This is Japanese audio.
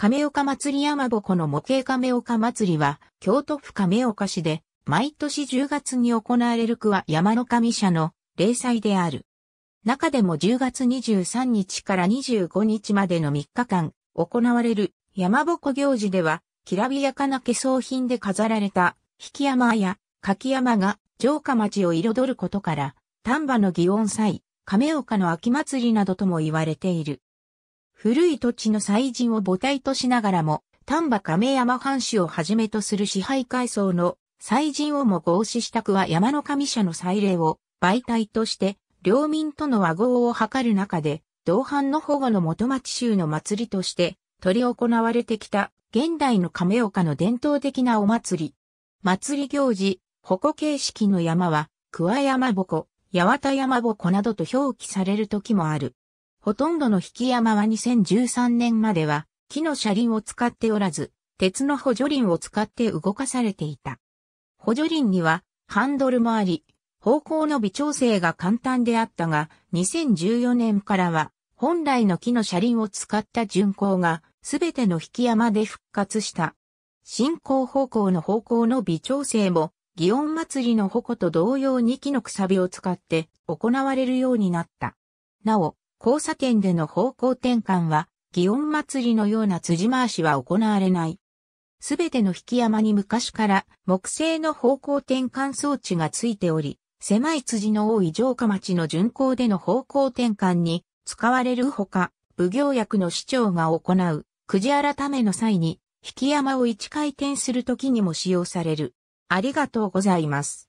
亀岡祭り山ぼこの模型亀岡祭りは、京都府亀岡市で、毎年10月に行われる区は山の神社の例祭である。中でも10月23日から25日までの3日間、行われる山ぼこ行事では、きらびやかな化粧品で飾られた、引き山や柿山が城下町を彩ることから、丹波の祇園祭、亀岡の秋祭りなどとも言われている。古い土地の祭人を母体としながらも、丹波亀山藩主をはじめとする支配階層の祭人をも合祀したくは山の神社の祭礼を媒体として、領民との和合を図る中で、同藩の保護の元町衆の祭りとして、取り行われてきた、現代の亀岡の伝統的なお祭り。祭り行事、鉾形式の山は、桑山鉾、八幡山鉾などと表記される時もある。ほとんどの引山は2013年までは木の車輪を使っておらず、鉄の補助輪を使って動かされていた。補助輪にはハンドルもあり、方向の微調整が簡単であったが、2014年からは本来の木の車輪を使った巡行がすべての引山で復活した。進行方向の方向の微調整も、祇園祭りの矛と同様に木のくさびを使って行われるようになった。なお、交差点での方向転換は、祇園祭のような辻回しは行われない。すべての引山に昔から木製の方向転換装置がついており、狭い辻の多い城下町の巡行での方向転換に使われるほか、奉行役の市長が行う、くじ改めの際に、引山を一回転する時にも使用される。ありがとうございます。